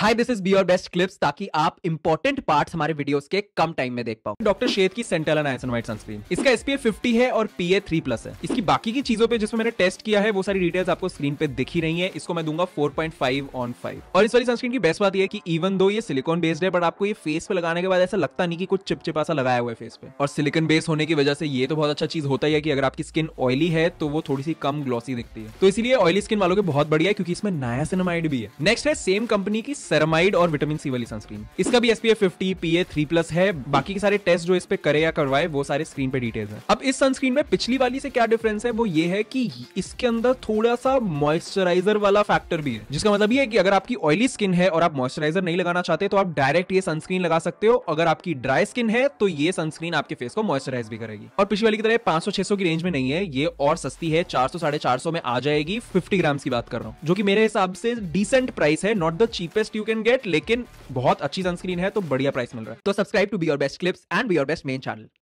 high this is be your best clips ताकि आप important part हमारे वीडियोस के कम टाइम में देख पाओ डॉक्टर शेद की सेंटल वाइट सनस्क्रीन इसका एसपीएफ 50 है और पीए 3 प्लस है इसकी बाकी की चीजों पे जिसमें मैंने टेस्ट किया है वो सारी डिटेल्स आपको स्क्रीन पे दिख ही रही है इसको मैं दूंगा 4.5 ऑन 5 और इस वाली सनस्क्रीन की बेस्ट बात यह है इवन दो ये सिलिकॉन बेस्ड है बट आपको ये फेस पे लगाने के बाद ऐसा लगता नहीं की कुछ चिपचिपा सा लगाया हुआ है फेस पे और सिलिकॉन बेस होने की वजह से ये तो बहुत अच्छा चीज होता है कि अगर आपकी स्किन ऑयली है तो वो थोड़ी सी कम ग्लॉसी दिखती है तो इसलिए ऑयली स्किन वालों के बहुत बढ़िया है क्योंकि इसमें नया सिनेमाइड भी है नेक्स्ट है सेम कंपनी की सेरामाइड और विटामिन सी वाली सनस्क्रीन इसका भी SPF fifty P A three plus है बाकी के सारे टेस्ट जो इस पे करे या करवाए वो सारे स्क्रीन पे डिटेल्स है अब इस सनस्क्रीन में पिछली वाली से क्या डिफरेंस है वो ये है कि इसके अंदर थोड़ा सा मॉइस्चराइजर वाला फैक्टर भी है जिसका मतलब ये है कि अगर आपकी ऑयली स्किन है और आप मॉइस्चराइजर नहीं लगाना चाहते तो आप डायरेक्ट ये सनस्क्रीन लगा सकते हो अगर आपकी ड्राई स्किन है तो ये सनस्क्रीन आपके फेस को मॉइस्चराइज भी करेगी और पिछली वाली की तरह पांच सौ छह सौ की रेंज में नहीं है ये और सस्ती है चार सौ साढ़े चार सौ में आ जाएगी फिफ्टी ग्राम की बात कर रहा हूँ जो की मेरे हिसाब से डिसेंट प्राइस है not the cheapest you can get लेकिन बहुत अच्छी सनस्क्रीन है तो बढ़िया प्राइस मिल रहा है तो subscribe to be your best clips and be your best main channel